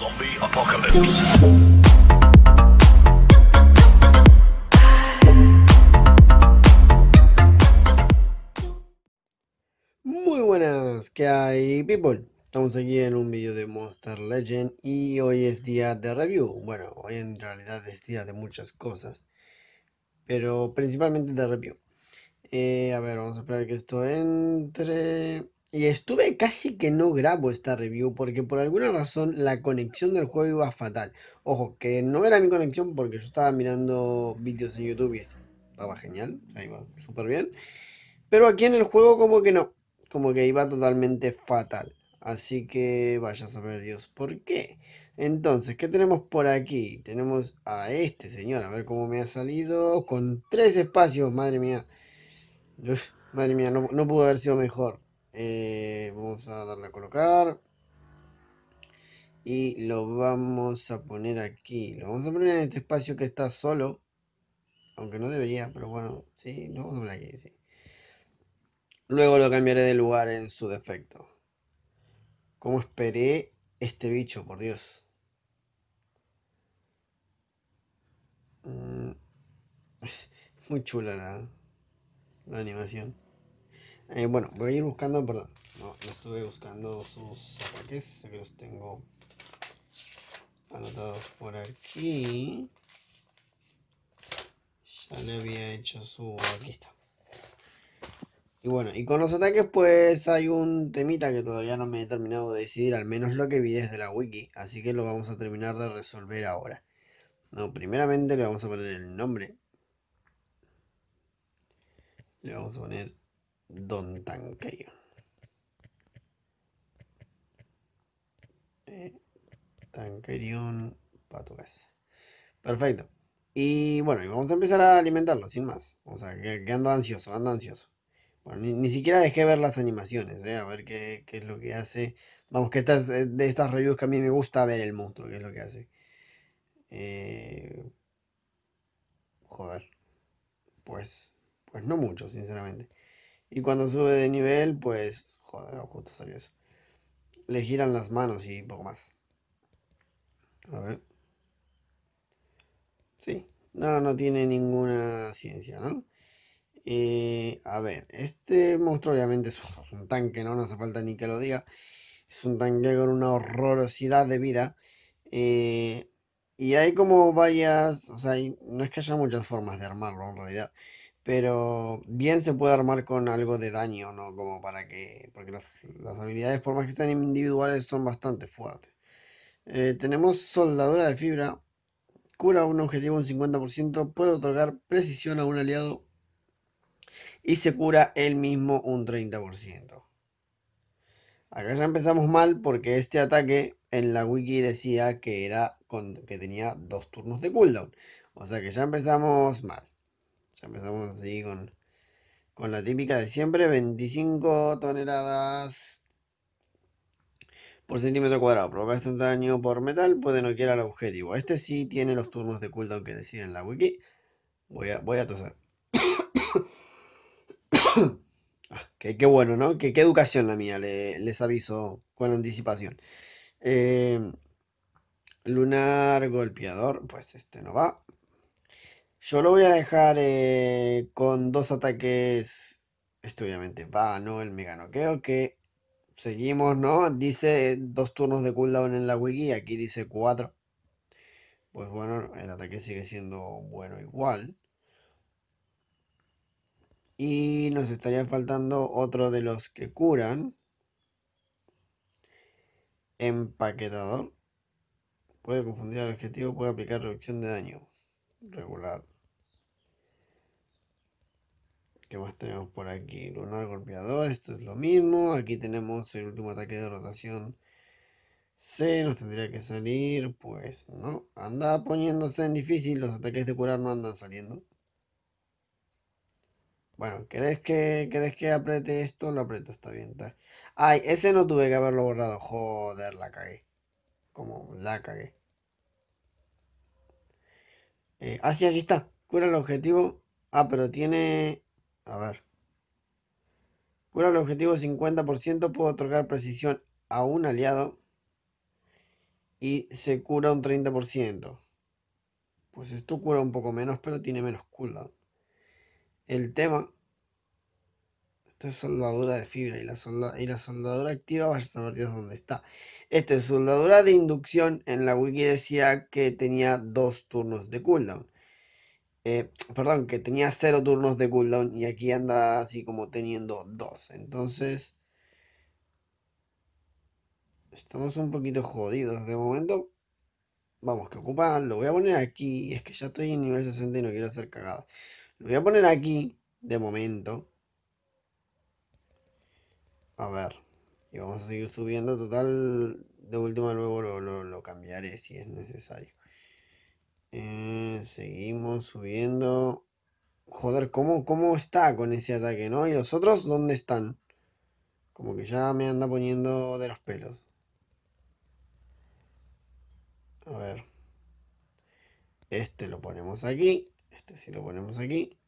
Zombie Apocalypse. Muy buenas, ¿qué hay, people? Estamos aquí en un vídeo de Monster Legend y hoy es día de review. Bueno, hoy en realidad es día de muchas cosas, pero principalmente de review. Eh, a ver, vamos a esperar que esto entre. Y estuve casi que no grabo esta review porque por alguna razón la conexión del juego iba fatal. Ojo, que no era mi conexión porque yo estaba mirando vídeos en YouTube y estaba genial, Ahí va, súper bien. Pero aquí en el juego como que no, como que iba totalmente fatal. Así que vaya a saber Dios por qué. Entonces, ¿qué tenemos por aquí? Tenemos a este señor, a ver cómo me ha salido. Con tres espacios, madre mía. madre mía, no pudo haber sido mejor. Eh, vamos a darle a colocar. Y lo vamos a poner aquí. Lo vamos a poner en este espacio que está solo. Aunque no debería, pero bueno, sí, lo vamos a poner aquí, Luego lo cambiaré de lugar en su defecto. Como esperé este bicho, por Dios? Es mm, muy chula la animación. Eh, bueno, voy a ir buscando, perdón. No, no estuve buscando sus ataques. Que los tengo anotados por aquí. Ya le había hecho su. Aquí está. Y bueno, y con los ataques, pues hay un temita que todavía no me he terminado de decidir, al menos lo que vi desde la wiki. Así que lo vamos a terminar de resolver ahora. No, primeramente le vamos a poner el nombre. Le vamos a poner Don Tankerion, eh, Tankerion para tu casa. Perfecto. Y bueno, vamos a empezar a alimentarlo, sin más. O sea, que, ando ansioso, ando ansioso. Bueno, ni, siquiera dejé ver las animaciones, ¿eh? a ver qué, es lo que hace. Vamos, que estas, eh, de estas reviews que a mí me gusta ver el monstruo, Que es lo que hace. joder. Pues, pues no mucho, sinceramente. Y cuando sube de nivel, pues. Joder, justo salió eso. Le giran las manos y poco más. A ver. Sí. No, no tiene ninguna ciencia, ¿no? Eh, a ver, este monstruo obviamente es un tanque, ¿no? No hace falta ni que lo diga. Es un tanque con una horrorosidad de vida. Eh, y hay como varias, o sea, no es que haya muchas formas de armarlo en realidad pero bien se puede armar con algo de daño, ¿no? Como para que, porque las, habilidades, por más que sean individuales, son bastante fuertes. Eh, tenemos Soldadora de fibra, cura un objetivo un 50%, puede otorgar precisión a un aliado y se cura él mismo un 30%. Acá ya empezamos mal porque este ataque en la wiki decía que, era que tenía dos turnos de cooldown. O sea que ya empezamos mal empezamos así con, con la típica de siempre, 25 toneladas por centímetro cuadrado. Provoca daño por metal, puede no quiera el objetivo. Este sí tiene los turnos de cooldown que en la wiki. Voy a, voy a toser. Ah, qué, bueno, ¿no? Qué, educación la mía, les aviso con anticipación. Eh, lunar golpeador, pues este no va. Yo lo voy a dejar eh, con dos ataques. Esto obviamente va, ¿no? El mega noqueo que seguimos, ¿no? Dice dos turnos de cooldown en la wiki, aquí dice cuatro. Pues bueno, el ataque sigue siendo bueno igual. Y nos estaría faltando otro de los que curan. Empaquetador. Puede confundir al objetivo, puede aplicar reducción de daño. Regular. ¿Qué más tenemos por aquí? Lunar golpeador, esto es lo mismo. Aquí tenemos el último ataque de rotación. C nos tendría que salir, pues no. Anda poniéndose en difícil, los ataques de curar no andan saliendo. Bueno, ¿querés que, ¿querés que apriete esto? Lo aprieto, está bien. Ay, ese no tuve que haberlo borrado. Joder, la cagué. Como la cagué. Eh, ah, aquí está. Cura el objetivo. Ah, pero tiene a ver. Cura el objetivo 50%, Puedo otorgar precisión a un aliado. Y se cura un 30%. Pues esto cura un poco menos, pero tiene menos cooldown. El tema. Esta es soldadura de fibra. Y la, y la soldadura activa, vaya a saber Dios dónde está. Este soldadura de inducción en la wiki decía que tenía dos turnos de cooldown. Eh, perdón, que tenía 0 turnos de cooldown y aquí anda así como teniendo 2. Entonces, estamos un poquito jodidos de momento. Vamos, que ocupan, lo voy a poner aquí. Es que ya estoy en nivel 60 y no quiero hacer cagadas. Lo voy a poner aquí, de momento. A ver. Y vamos a seguir subiendo. Total, de última luego lo cambiaré si es necesario. Eh, seguimos subiendo. Joder, ¿cómo, está con ese ataque, no? ¿Y los otros dónde están? Como que ya me anda poniendo de los pelos. A ver. Este lo ponemos aquí. Este sí lo ponemos aquí.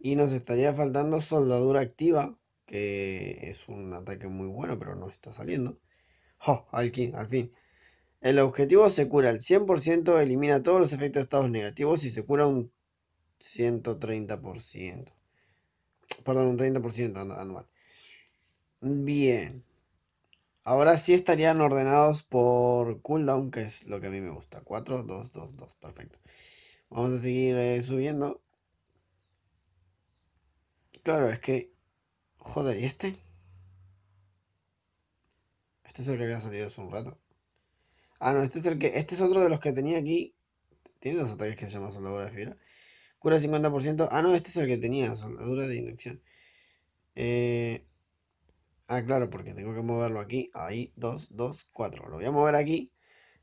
Y nos estaría faltando soldadura activa. Que es un ataque muy bueno, pero no está saliendo. ¡Jo! Al, al fin. El objetivo se cura al 100%, elimina todos los efectos de estados negativos y se cura un 130%. Perdón, un 30% anual. Bien. Ahora sí estarían ordenados por cooldown, que es lo que a mí me gusta. 4, 2, 2, 2. Perfecto. Vamos a seguir eh, subiendo. Claro, es que... Joder, ¿y este? Este es el que había salido hace un rato. Ah, no, este es el que. Este es otro de los que tenía aquí. Tiene dos ataques que se llama soldadura de fibra. Cura 50%. Ah, no, este es el que tenía, soldadura de inducción. Eh, ah, claro, porque tengo que moverlo aquí. Ahí, 2, 2, 4. Lo voy a mover aquí.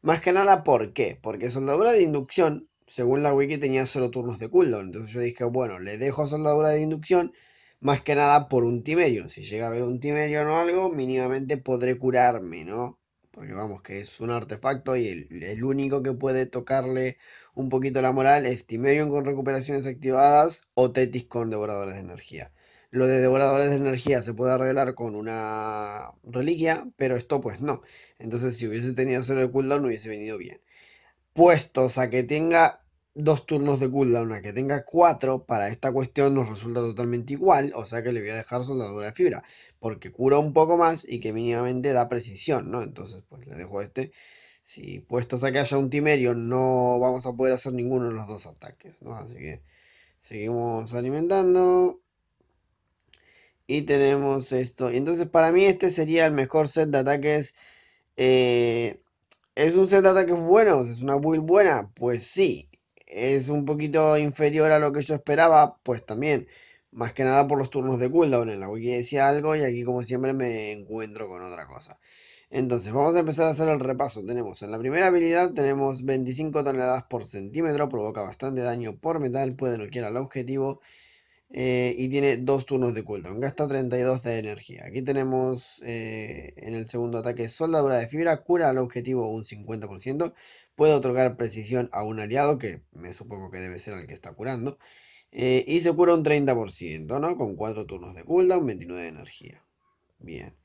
Más que nada, ¿por qué? Porque soldadura de inducción, según la wiki, tenía solo turnos de cooldown. Entonces yo dije, bueno, le dejo soldadura de inducción. Más que nada por un Timerion. Si llega a haber un Timerion o algo, mínimamente podré curarme, ¿no? porque vamos, que es un artefacto y el, único que puede tocarle un poquito la moral es Timerion con recuperaciones activadas o Tetis con devoradores de energía. Lo de devoradores de energía se puede arreglar con una reliquia, pero esto pues no. Entonces si hubiese tenido solo de cooldown hubiese venido bien. Puestos a que tenga dos turnos de cooldown, a que tenga cuatro, para esta cuestión nos resulta totalmente igual, o sea que le voy a dejar soldadura de fibra porque cura un poco más y que mínimamente da precisión, ¿no? Entonces, pues le dejo este. Si puestos a que haya un Timerio, no vamos a poder hacer ninguno de los dos ataques, ¿no? Así que seguimos alimentando. Y tenemos esto. Y entonces, para mí, este sería el mejor set de ataques. Eh, ¿Es un set de ataques buenos? ¿Es una build buena? Pues sí. ¿Es un poquito inferior a lo que yo esperaba? Pues también. Más que nada por los turnos de cooldown. En la wiki decía algo y aquí como siempre me encuentro con otra cosa. Entonces, vamos a empezar a hacer el repaso. Tenemos en la primera habilidad, tenemos 25 toneladas por centímetro, provoca bastante daño por metal, puede noquear al objetivo eh, y tiene dos turnos de cooldown. Gasta 32 de energía. Aquí tenemos eh, en el segundo ataque soldadura de fibra, cura al objetivo un 50%, puede otorgar precisión a un aliado, que me supongo que debe ser al que está curando. Eh, y se cura un 30%, ¿no? Con 4 turnos de cooldown, 29 de energía. Bien.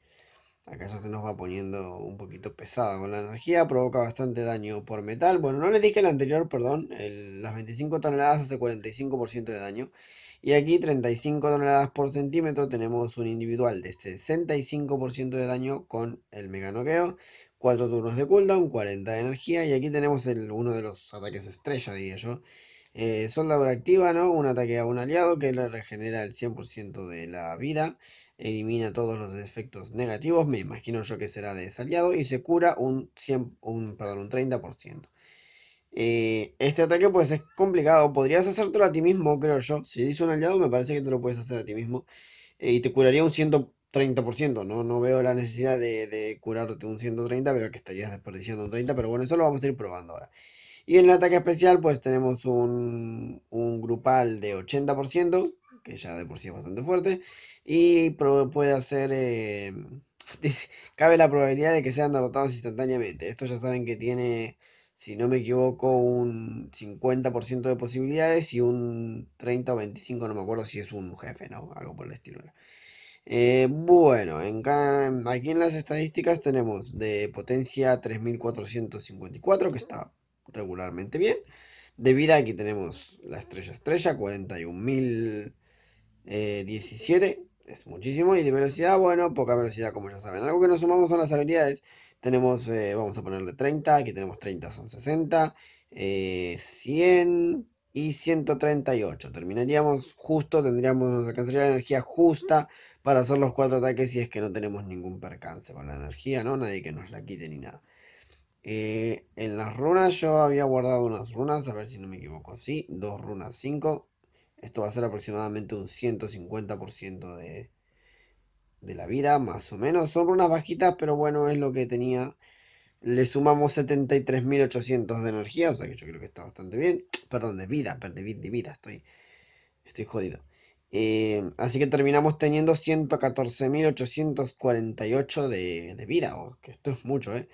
Acá ya se nos va poniendo un poquito pesada con la energía, provoca bastante daño por metal. Bueno, no les dije el anterior, perdón, las 25 toneladas hace 45% de daño. Y aquí 35 toneladas por centímetro tenemos un individual de 65% este de daño con el meganoqueo, 4 turnos de cooldown, 40 de energía. Y aquí tenemos uno de los ataques estrella, diría yo, eh, soldadora activa, ¿no? Un ataque a un aliado que le regenera el 100% de la vida. Elimina todos los defectos negativos, me imagino yo que será de ese aliado, y se cura un, un, un 30%. Eh, este ataque pues es complicado, podrías hacértelo a ti mismo, creo yo. Si dice un aliado, me parece que te lo puedes hacer a ti mismo. Eh, y te curaría un 130%, ¿no? No veo la necesidad de, de curarte un 130, veo que estarías desperdiciando un 30, pero bueno, eso lo vamos a ir probando ahora. Y en el ataque especial, pues tenemos un, grupal de 80%, que ya de por sí es bastante fuerte, y puede hacer... Em, cabe la probabilidad de que sean derrotados instantáneamente. Esto ya saben que tiene, si no me equivoco, un 50% de posibilidades y un 30 o 25, no me acuerdo si es un jefe, ¿no? Algo por el estilo. Eh, bueno, aquí en las estadísticas tenemos de potencia 3454, que está regularmente bien. De vida aquí tenemos la estrella estrella, 41.017, eh, es muchísimo. Y de velocidad, bueno, poca velocidad como ya saben. Algo que nos sumamos son las habilidades. Tenemos, eh, vamos a ponerle 30, aquí tenemos 30 son 60, 100 eh, y 138. Terminaríamos justo, tendríamos, nos alcanzaría la energía justa para hacer los cuatro ataques si es que no tenemos ningún percance con la energía, ¿no? Nadie que nos la quite ni nada. Eh, en las runas yo había guardado unas runas, a ver si no me equivoco. Sí, dos runas 5. Esto va a ser aproximadamente un 150% de, de la vida, más o menos. Son runas bajitas, pero bueno, es lo que tenía. Le sumamos 73.800 de energía, o sea que yo creo que está bastante bien. Perdón, de vida, perdí de vida, estoy, estoy jodido. Eh, así que terminamos teniendo 114.848 de, de vida, que esto es mucho, ¿eh?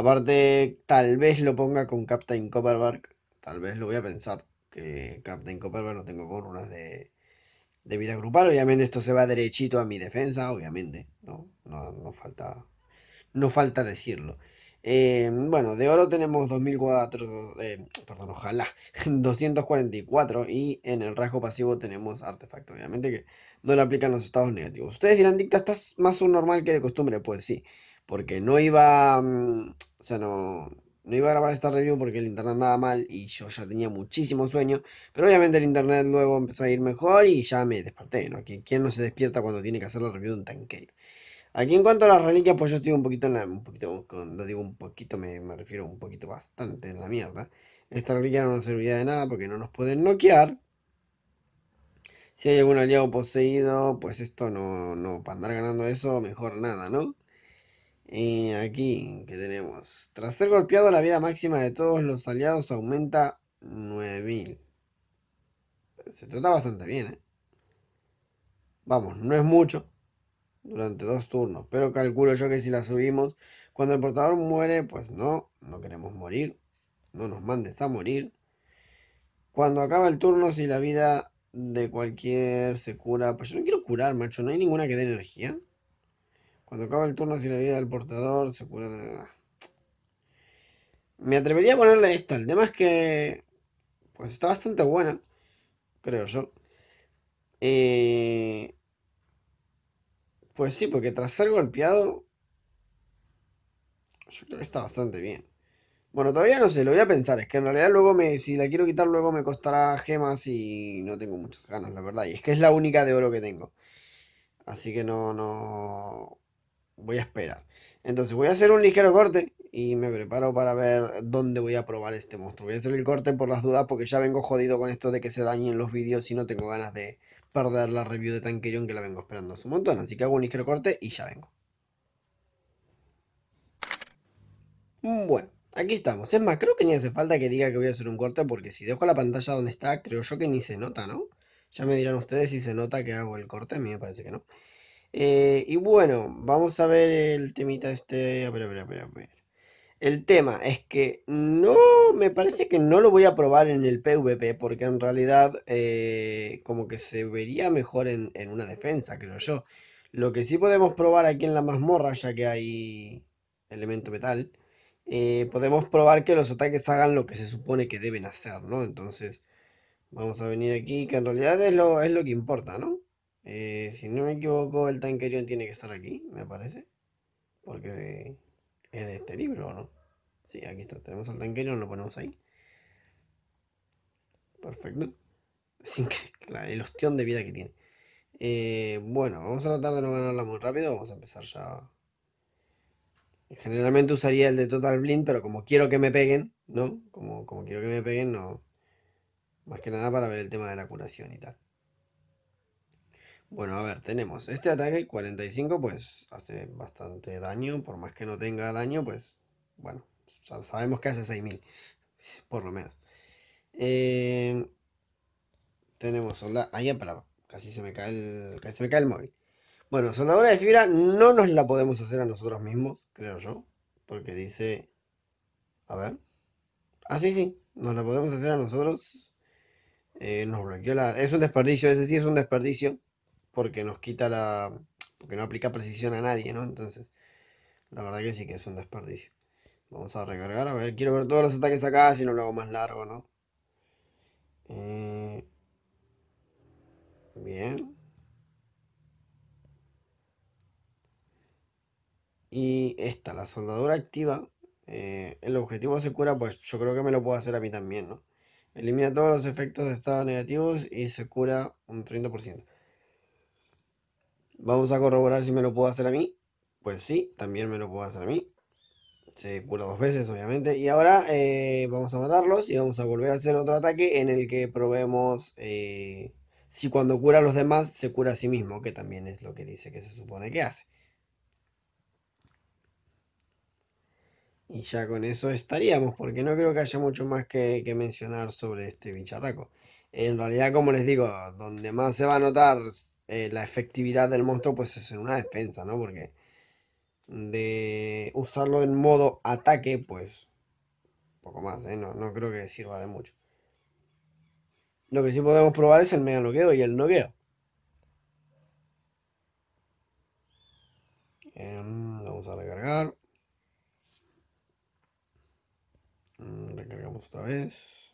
Aparte, tal vez lo ponga con Captain Copperbark, Tal vez lo voy a pensar. Que Captain Copperbark no tengo con runas de, vida grupal. Obviamente esto se va derechito a mi defensa, obviamente. No, no, falta. No falta decirlo. Eh, bueno, de oro tenemos 2004, eh, perdón, ojalá, 244 y en el rasgo pasivo tenemos artefacto, obviamente que no le aplican los estados negativos. Ustedes dirán, Dicta, estás más un normal que de costumbre, pues sí porque no iba, mm, o sea, no, no iba a grabar esta review porque el internet andaba mal y yo ya tenía muchísimo sueño, pero obviamente el internet luego empezó a ir mejor y ya me desperté, ¿no? ¿Quién no se despierta cuando tiene que hacer la review de un tanque? Aquí en cuanto a las reliquias, pues yo estoy un poquito en la, un poquito, cuando digo un poquito me, refiero un poquito bastante en la mierda. Esta reliquia no nos servía de nada porque no nos pueden noquear. Si hay algún aliado poseído, pues esto no, no, para andar ganando eso, mejor nada, ¿no? Y aquí, que tenemos. Tras ser golpeado, la vida máxima de todos los aliados aumenta 9000. Se trata bastante bien, ¿eh? Vamos, no es mucho. Durante dos turnos. Pero calculo yo que si la subimos. Cuando el portador muere, pues no, no queremos morir. No nos mandes a morir. Cuando acaba el turno, si la vida de cualquier se cura. Pues yo no quiero curar, macho. No hay ninguna que dé energía. Cuando acaba el turno sin la vida del portador, se cura de... nada. Me atrevería a ponerle esta. El tema es que... Pues está bastante buena. Creo yo. Eh, pues sí, porque tras ser golpeado... Yo creo que está bastante bien. Bueno, todavía no sé, lo voy a pensar. Es que en realidad luego me, si la quiero quitar, luego me costará gemas y no tengo muchas ganas, la verdad. Y es que es la única de oro que tengo. Así que no, no, voy a esperar. Entonces voy a hacer un ligero corte y me preparo para ver dónde voy a probar este monstruo. Voy a hacer el corte por las dudas porque ya vengo jodido con esto de que se dañen los vídeos y no tengo ganas de perder la review de Tankerion que la vengo esperando hace un montón. Así que hago un ligero corte y ya vengo. Bueno, aquí estamos. Es más, creo que ni hace falta que diga que voy a hacer un corte porque si dejo la pantalla donde está, creo yo que ni se nota, ¿no? Ya me dirán ustedes si se nota que hago el corte, a mí me parece que no. Eh, y bueno, vamos a ver el temita este. A ver, a ver, a ver, El tema es que no, me parece que no lo voy a probar en el PvP, porque en realidad eh, como que se vería mejor en, una defensa, creo yo. Lo que sí podemos probar aquí en la mazmorra, ya que hay elemento metal, eh, podemos probar que los ataques hagan lo que se supone que deben hacer, ¿no? Entonces, vamos a venir aquí, que en realidad es lo, es lo que importa, ¿no? Eh, si no me equivoco, el Tankerion tiene que estar aquí, me parece. Porque es de este libro, ¿no? Sí, aquí está. Tenemos al Tankerion, lo ponemos ahí. Perfecto. Sin que, el de vida que tiene. Eh, bueno, vamos a tratar de no ganarla muy rápido. Vamos a empezar ya. Generalmente usaría el de Total Blind, pero como quiero que me peguen, ¿no? como quiero que me peguen, no. Más que nada para ver el tema de la curación y tal. Bueno, a ver, tenemos este ataque 45, pues hace bastante daño. Por más que no tenga daño, pues bueno, sabemos que hace 6000, por lo menos. Eh, tenemos soldadora, Ahí para casi se me cae el. casi se me cae el móvil. Bueno, sonadora de fibra no nos la podemos hacer a nosotros mismos, creo yo. Porque dice. A ver. Ah, sí, sí. Nos la podemos hacer a nosotros. Eh, nos bloqueó la. Es un desperdicio, es decir, es un desperdicio porque nos quita la. porque no aplica precisión a nadie, ¿no? Entonces, la verdad que sí que es un desperdicio. Vamos a recargar, a ver, quiero ver todos los ataques acá, si no lo hago más largo, ¿no? Eh, bien. Y esta, la soldadura activa. Eh, el objetivo se cura, pues yo creo que me lo puedo hacer a mí también, ¿no? Elimina todos los efectos de estado negativos y se cura un 30%. Vamos a corroborar si me lo puedo hacer a mí. Pues sí, también me lo puedo hacer a mí. Se cura dos veces, obviamente. Y ahora eh, vamos a matarlos y vamos a volver a hacer otro ataque en el que probemos eh, si cuando cura a los demás se cura a sí mismo, que también es lo que dice que se supone que hace. Y ya con eso estaríamos, porque no creo que haya mucho más que, mencionar sobre este bicharraco. En realidad, como les digo, donde más se va a notar eh, la efectividad del monstruo pues es en una defensa, ¿no? Porque de usarlo en modo ataque, pues poco más, ¿eh? No, creo que sirva de mucho. Lo que sí podemos probar es el mega noqueo y el noqueo. Em, vamos a recargar. Mm, recargamos otra vez.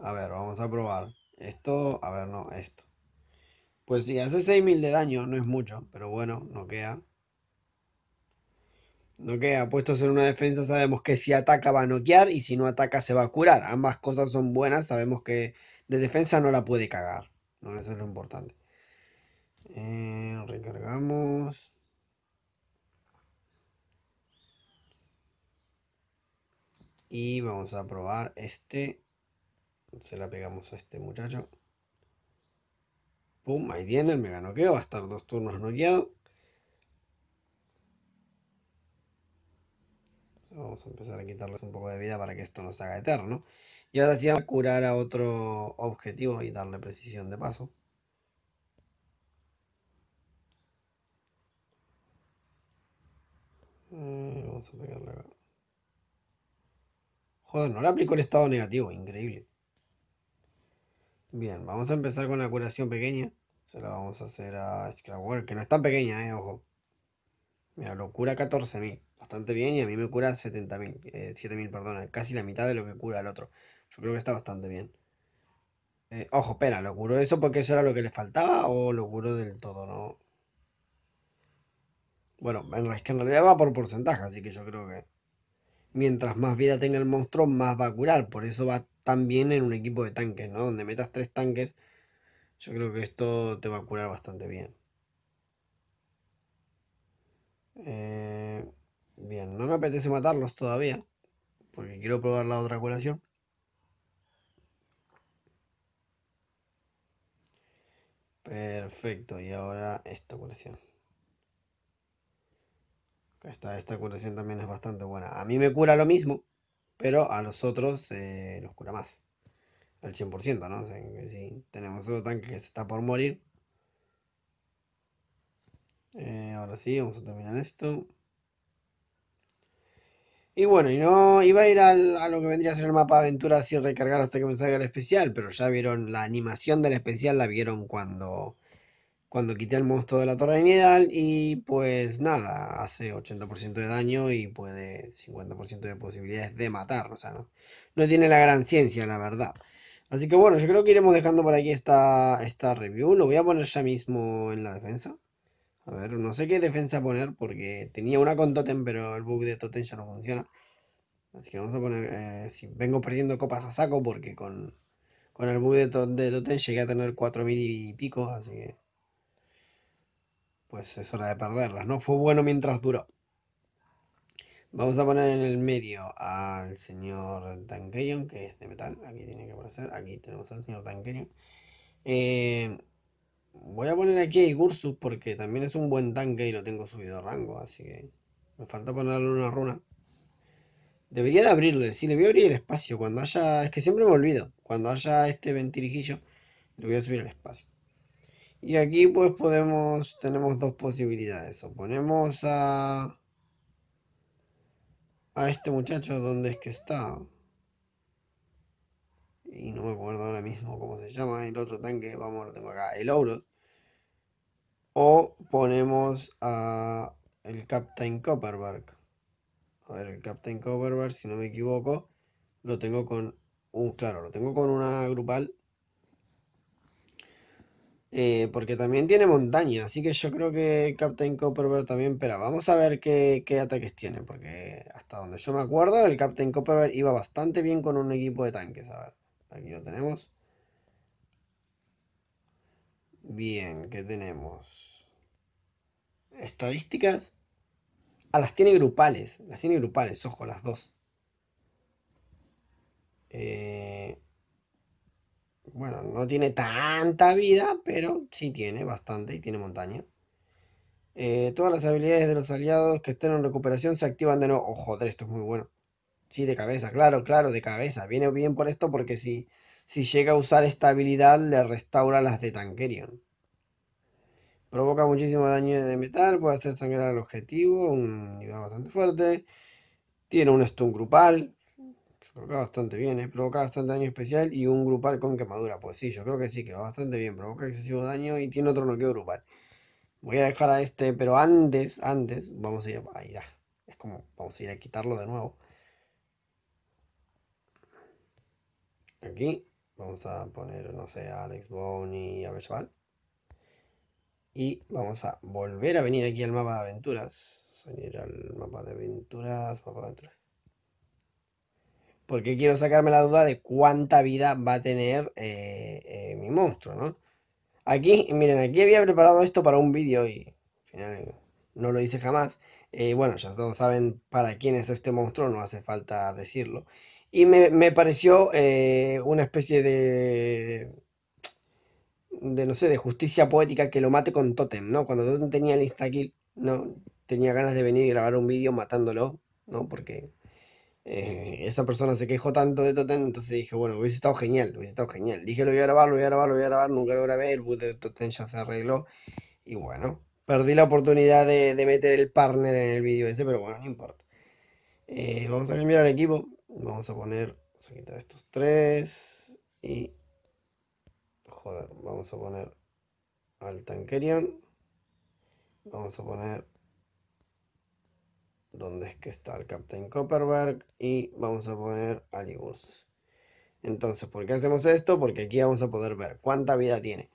A ver, vamos a probar. Esto, a ver, no, esto. Pues si hace 6000 de daño, no es mucho, pero bueno, no queda. No queda. Puestos en una defensa, sabemos que si ataca va a noquear y si no ataca se va a curar. Ambas cosas son buenas, sabemos que de defensa no la puede cagar. Eso es lo importante. Eh, recargamos. Y vamos a probar este. Se la pegamos a este muchacho. Pum, ahí tiene, el ganó que va a estar dos turnos noqueado. Vamos a empezar a quitarles un poco de vida para que esto nos haga eterno. Y ahora sí vamos a curar a otro objetivo y darle precisión de paso. vamos a pegarle acá. Joder, no le aplico el estado negativo, increíble. Bien, vamos a empezar con la curación pequeña. Se la vamos a hacer a scrabble que no es tan pequeña, eh, ojo. Mira, lo cura 14.000, bastante bien, y a mí me cura 70.000, eh, 7.000, perdón, eh, casi la mitad de lo que cura el otro. Yo creo que está bastante bien. Eh, ojo, espera, ¿lo curó eso porque eso era lo que le faltaba o lo curó del todo, no? Bueno, es que en realidad va por porcentaje, así que yo creo que mientras más vida tenga el monstruo, más va a curar. Por eso va también en un equipo de tanques, ¿no? Donde metas tres tanques, yo creo que esto te va a curar bastante bien. Eh, bien, no me apetece matarlos todavía, porque quiero probar la otra curación. Perfecto, y ahora esta curación. Esta, esta curación también es bastante buena. A mí me cura lo mismo pero a los otros eh, los cura más. Al 100%, ¿no? Sí, tenemos otro tanque que se está por morir. Eh, ahora sí, vamos a terminar esto. Y bueno, y no iba a ir a lo que vendría a ser el mapa aventura sin recargar hasta que me salga el especial, pero ya vieron la animación del especial, la vieron cuando cuando quité el monstruo de la torre de Niedal y pues nada, hace 80% de daño y puede 50% de posibilidades de matar, o sea, no, tiene la gran ciencia, la verdad. Así que bueno, yo creo que iremos dejando por aquí esta, esta review, lo voy a poner ya mismo en la defensa. A ver, no sé qué defensa poner porque tenía una con Totem, pero el bug de Totem ya no funciona. Así que vamos a poner, eh, si vengo perdiendo copas a saco porque con, con el bug de, de Totem llegué a tener 4000 y pico, así que pues es hora de perderlas, ¿no? Fue bueno mientras duró. Vamos a poner en el medio al señor Tankerion, que es de metal. Aquí tiene que aparecer. Aquí tenemos al señor Tankerion. Eh, voy a poner aquí a Igursus porque también es un buen tanque y lo tengo subido a rango. Así que me falta ponerle una runa. Debería de abrirle. Sí, le voy a abrir el espacio. Cuando haya... Es que siempre me olvido. Cuando haya este ventirijillo, le voy a subir el espacio. Y aquí pues podemos, tenemos dos posibilidades. O ponemos a, a este muchacho donde es que está. Y no me acuerdo ahora mismo cómo se llama el otro tanque. Vamos, lo tengo acá, el Ouros. O ponemos a el Captain Copperbark. A ver, el Captain Copperbark, si no me equivoco, lo tengo con un, claro, lo tengo con una grupal eh, porque también tiene montaña, así que yo creo que Captain Copperberg también, pero vamos a ver qué, qué, ataques tiene, porque hasta donde yo me acuerdo, el Captain Copperberg iba bastante bien con un equipo de tanques, a ver, aquí lo tenemos. Bien, ¿qué tenemos? Estadísticas. Ah, las tiene grupales, las tiene grupales, ojo, las dos. Eh, bueno, no tiene tanta vida, pero sí tiene bastante y tiene montaña. Eh, todas las habilidades de los aliados que estén en recuperación se activan de nuevo. Oh, joder, esto es muy bueno. Sí, de cabeza, claro, claro, de cabeza. Viene bien por esto porque si, si llega a usar esta habilidad le restaura las de Tankerion. Provoca muchísimo daño de metal, puede hacer sangrar al objetivo, un nivel bastante fuerte. Tiene un stun grupal, Provoca bastante bien, ¿eh? provoca bastante daño especial y un grupal con quemadura. Pues sí, yo creo que sí, que va bastante bien. Provoca excesivo daño y tiene otro noqueo grupal. Voy a dejar a este, pero antes, antes, vamos a ir a, ir es como, vamos a ir a quitarlo de nuevo. Aquí, vamos a poner, no sé, a Alex Bone y a Besval. Y vamos a volver a venir aquí al mapa de aventuras. venir al mapa de aventuras, mapa de aventuras porque quiero sacarme la duda de cuánta vida va a tener eh, eh, mi monstruo, ¿no? Aquí, miren, aquí había preparado esto para un vídeo y al final no lo hice jamás. Eh, bueno, ya todos saben para quién es este monstruo, no hace falta decirlo. Y me, me pareció una especie de, de, no sé, de justicia poética que lo mate con Totem, ¿no? Cuando Totem tenía el insta ¿no? Tenía ganas de venir y grabar un vídeo matándolo, ¿no? Porque eh, esa persona se quejó tanto de Totten, entonces dije, bueno, hubiese estado genial, hubiese estado genial. Dije, lo voy a grabar, lo voy a grabar, lo voy a grabar, nunca lo grabé, el boot de Totten ya se arregló. Y bueno, perdí la oportunidad de, meter el partner en el vídeo ese, pero bueno, no importa. Eh, vamos a cambiar al equipo, vamos a poner, vamos a quitar estos tres y... Joder, vamos a poner al Tankerion. Vamos a poner donde es que está el Captain Copperberg y vamos a poner Alibus. Entonces, ¿por qué hacemos esto? Porque aquí vamos a poder ver cuánta vida tiene.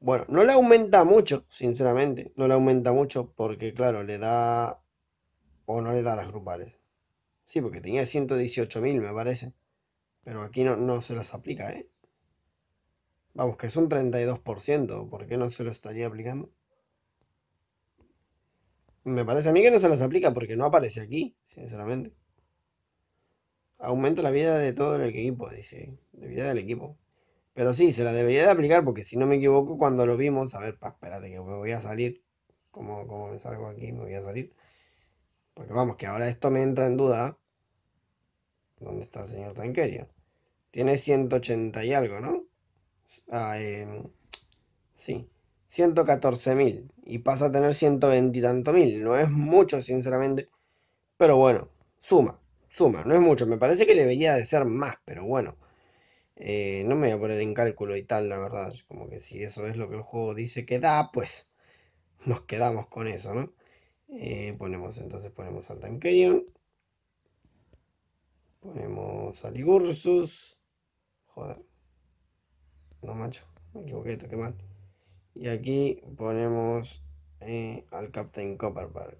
Bueno, no le aumenta mucho, sinceramente. No le aumenta mucho porque, claro, le da... O no le da las grupales. Sí, porque tenía 118.000, me parece. Pero aquí no, no se las aplica, ¿eh? Vamos, que es un 32%. ¿Por qué no se lo estaría aplicando? Me parece a mí que no se las aplica porque no aparece aquí, sinceramente. Aumenta la vida de todo el equipo, dice. De vida del equipo. Pero sí, se la debería de aplicar porque si no me equivoco, cuando lo vimos, a ver, pa, espérate que me voy a salir. Como, me salgo aquí, me voy a salir. Porque vamos, que ahora esto me entra en duda. ¿Dónde está el señor Tanquerio? Tiene 180 y algo, ¿no? Ah, em, sí, 114.000 y pasa a tener 120 y tanto mil. No es mucho, sinceramente. Pero bueno, suma, suma, no es mucho. Me parece que debería de ser más, pero bueno. Eh, no me voy a poner en cálculo y tal, la verdad. Como que si eso es lo que el juego dice que da, pues nos quedamos con eso, ¿no? Eh, ponemos entonces, ponemos al Tankerion. Ponemos al Joder. No, macho, me equivoqué, toqué mal. Y aquí ponemos eh, al Captain Copperberg.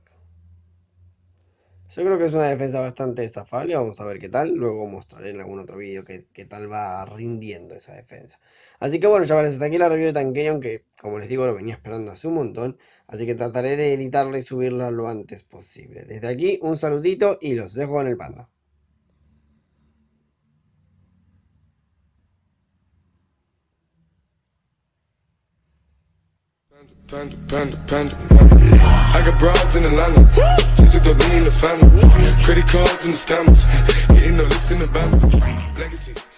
Yo creo que es una defensa bastante estafalia, vamos a ver qué tal. Luego mostraré en algún otro vídeo qué, tal va rindiendo esa defensa. Así que bueno, chavales, hasta aquí la review de Tanqueon, que como les digo lo venía esperando hace un montón. Así que trataré de editarla y subirla lo antes posible. Desde aquí, un saludito y los dejo en el panda. Panda, panda, panda. I got broads in Atlanta. Just took the lean, the family. Credit cards and the scammers. Hitting the licks in the van. Legacy.